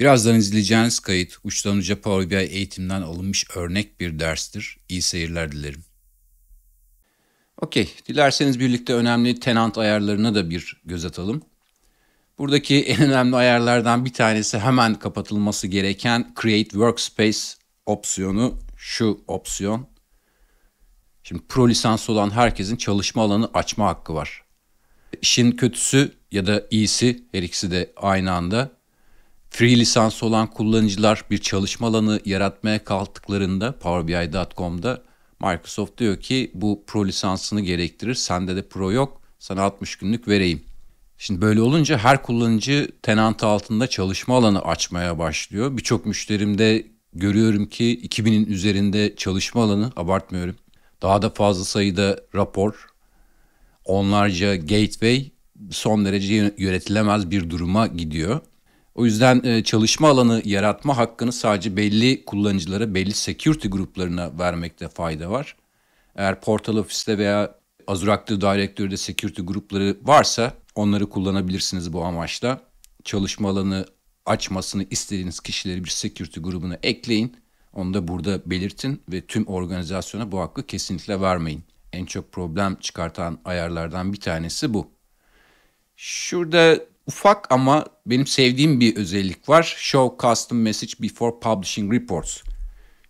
Birazdan izleyeceğiniz kayıt uçtan uca Power BI eğitimden alınmış örnek bir derstir. İyi seyirler dilerim. Okey, dilerseniz birlikte önemli tenant ayarlarına da bir göz atalım. Buradaki en önemli ayarlardan bir tanesi hemen kapatılması gereken Create Workspace opsiyonu şu opsiyon. Şimdi pro lisans olan herkesin çalışma alanı açma hakkı var. İşin kötüsü ya da iyisi her ikisi de aynı anda Free lisans olan kullanıcılar bir çalışma alanı yaratmaya kalktıklarında PowerBI.com'da Microsoft diyor ki bu pro lisansını gerektirir. Sende de pro yok. Sana 60 günlük vereyim. Şimdi böyle olunca her kullanıcı tenant altında çalışma alanı açmaya başlıyor. Birçok müşterimde görüyorum ki 2000'in üzerinde çalışma alanı abartmıyorum. Daha da fazla sayıda rapor, onlarca gateway son derece yönetilemez bir duruma gidiyor. O yüzden e, çalışma alanı yaratma hakkını sadece belli kullanıcılara, belli security gruplarına vermekte fayda var. Eğer portal ofiste veya Azure Active Directory'de security grupları varsa onları kullanabilirsiniz bu amaçla. Çalışma alanı açmasını istediğiniz kişileri bir security grubuna ekleyin. Onu da burada belirtin ve tüm organizasyona bu hakkı kesinlikle vermeyin. En çok problem çıkartan ayarlardan bir tanesi bu. Şurada Ufak ama benim sevdiğim bir özellik var. Show Custom Message Before Publishing Reports.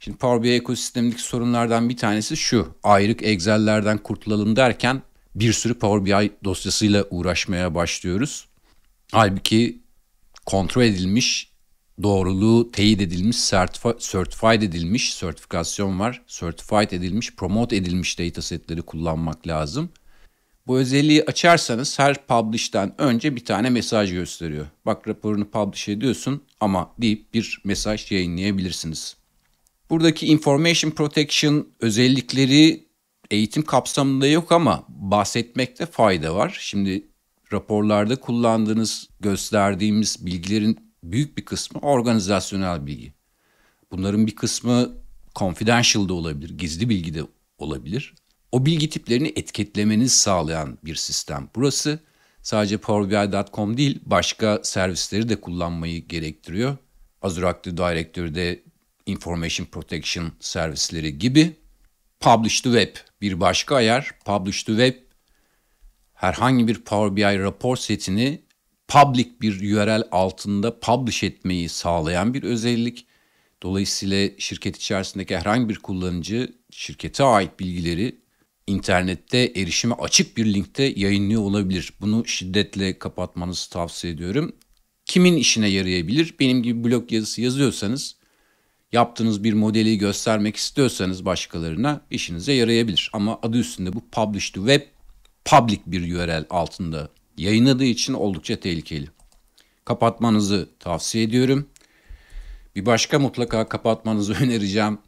Şimdi Power BI ekosistemindeki sorunlardan bir tanesi şu. Ayrık Excel'lerden kurtulalım derken bir sürü Power BI dosyasıyla uğraşmaya başlıyoruz. Halbuki kontrol edilmiş, doğruluğu teyit edilmiş, certifi- certified edilmiş, sertifikasyon var. Certified edilmiş, promote edilmiş datasetleri kullanmak lazım. Bu özelliği açarsanız her publish'ten önce bir tane mesaj gösteriyor. Bak raporunu publish ediyorsun ama deyip bir mesaj yayınlayabilirsiniz. Buradaki information protection özellikleri eğitim kapsamında yok ama bahsetmekte fayda var. Şimdi raporlarda kullandığınız, gösterdiğimiz bilgilerin büyük bir kısmı organizasyonel bilgi. Bunların bir kısmı confidential da olabilir, gizli bilgi de olabilir o bilgi tiplerini etiketlemenizi sağlayan bir sistem burası. Sadece PowerBI.com değil başka servisleri de kullanmayı gerektiriyor. Azure Active Directory'de Information Protection servisleri gibi. Publish to Web bir başka ayar. Publish to Web herhangi bir Power BI rapor setini public bir URL altında publish etmeyi sağlayan bir özellik. Dolayısıyla şirket içerisindeki herhangi bir kullanıcı şirkete ait bilgileri internette erişime açık bir linkte yayınlıyor olabilir. Bunu şiddetle kapatmanızı tavsiye ediyorum. Kimin işine yarayabilir? Benim gibi blog yazısı yazıyorsanız yaptığınız bir modeli göstermek istiyorsanız başkalarına işinize yarayabilir. Ama adı üstünde bu publish web public bir URL altında yayınladığı için oldukça tehlikeli. Kapatmanızı tavsiye ediyorum. Bir başka mutlaka kapatmanızı önereceğim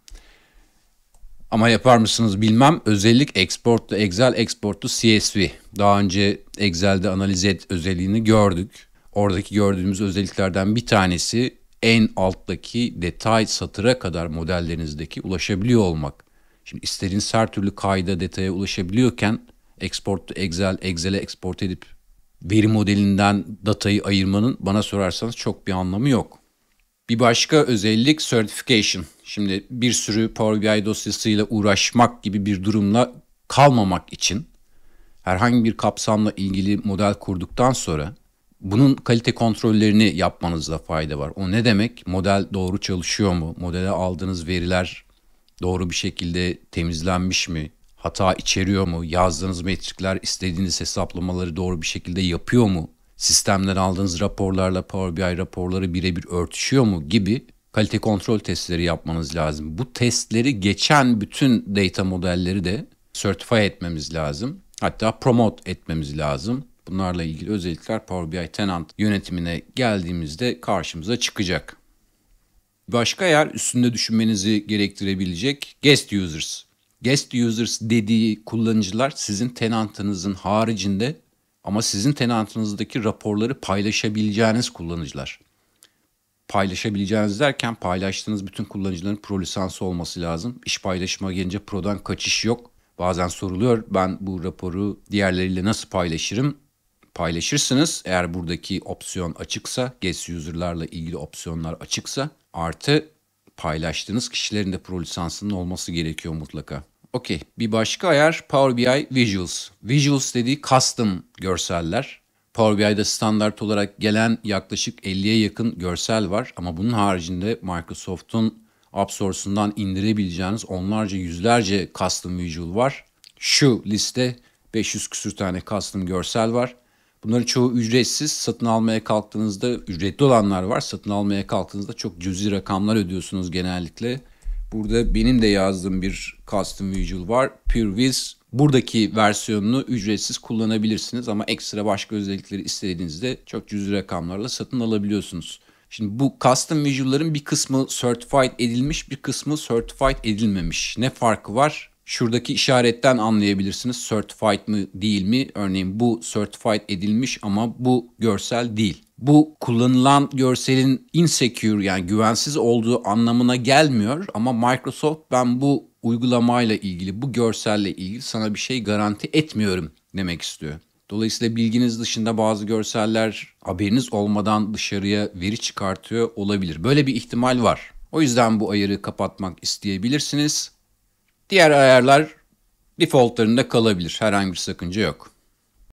ama yapar mısınız bilmem. Özellik exportlu Excel exportlu CSV. Daha önce Excel'de analiz et özelliğini gördük. Oradaki gördüğümüz özelliklerden bir tanesi en alttaki detay satıra kadar modellerinizdeki ulaşabiliyor olmak. Şimdi isterin her türlü kayda detaya ulaşabiliyorken export Excel, Excel'e export edip veri modelinden datayı ayırmanın bana sorarsanız çok bir anlamı yok. Bir başka özellik certification. Şimdi bir sürü Power BI dosyasıyla uğraşmak gibi bir durumla kalmamak için herhangi bir kapsamla ilgili model kurduktan sonra bunun kalite kontrollerini yapmanızda fayda var. O ne demek? Model doğru çalışıyor mu? Modele aldığınız veriler doğru bir şekilde temizlenmiş mi? Hata içeriyor mu? Yazdığınız metrikler istediğiniz hesaplamaları doğru bir şekilde yapıyor mu? sistemden aldığınız raporlarla Power BI raporları birebir örtüşüyor mu gibi kalite kontrol testleri yapmanız lazım. Bu testleri geçen bütün data modelleri de certify etmemiz lazım. Hatta promote etmemiz lazım. Bunlarla ilgili özellikler Power BI Tenant yönetimine geldiğimizde karşımıza çıkacak. Başka yer üstünde düşünmenizi gerektirebilecek guest users. Guest users dediği kullanıcılar sizin tenantınızın haricinde ama sizin tenantınızdaki raporları paylaşabileceğiniz kullanıcılar. Paylaşabileceğiniz derken paylaştığınız bütün kullanıcıların pro lisansı olması lazım. İş paylaşıma gelince prodan kaçış yok. Bazen soruluyor ben bu raporu diğerleriyle nasıl paylaşırım? Paylaşırsınız eğer buradaki opsiyon açıksa, guest user'larla ilgili opsiyonlar açıksa artı paylaştığınız kişilerin de pro lisansının olması gerekiyor mutlaka. Okey. Bir başka ayar Power BI Visuals. Visuals dediği custom görseller. Power BI'de standart olarak gelen yaklaşık 50'ye yakın görsel var ama bunun haricinde Microsoft'un App Source'undan indirebileceğiniz onlarca yüzlerce custom visual var. Şu liste 500 küsür tane custom görsel var. Bunların çoğu ücretsiz. Satın almaya kalktığınızda ücretli olanlar var. Satın almaya kalktığınızda çok cüzi rakamlar ödüyorsunuz genellikle. Burada benim de yazdığım bir custom visual var. PureViz. Buradaki versiyonunu ücretsiz kullanabilirsiniz ama ekstra başka özellikleri istediğinizde çok cüzi rakamlarla satın alabiliyorsunuz. Şimdi bu custom visual'ların bir kısmı certified edilmiş, bir kısmı certified edilmemiş. Ne farkı var? Şuradaki işaretten anlayabilirsiniz certified mı değil mi? Örneğin bu certified edilmiş ama bu görsel değil. Bu kullanılan görselin insecure yani güvensiz olduğu anlamına gelmiyor ama Microsoft ben bu uygulamayla ilgili, bu görselle ilgili sana bir şey garanti etmiyorum demek istiyor. Dolayısıyla bilginiz dışında bazı görseller haberiniz olmadan dışarıya veri çıkartıyor olabilir. Böyle bir ihtimal var. O yüzden bu ayarı kapatmak isteyebilirsiniz. Diğer ayarlar defaultlarında kalabilir. Herhangi bir sakınca yok.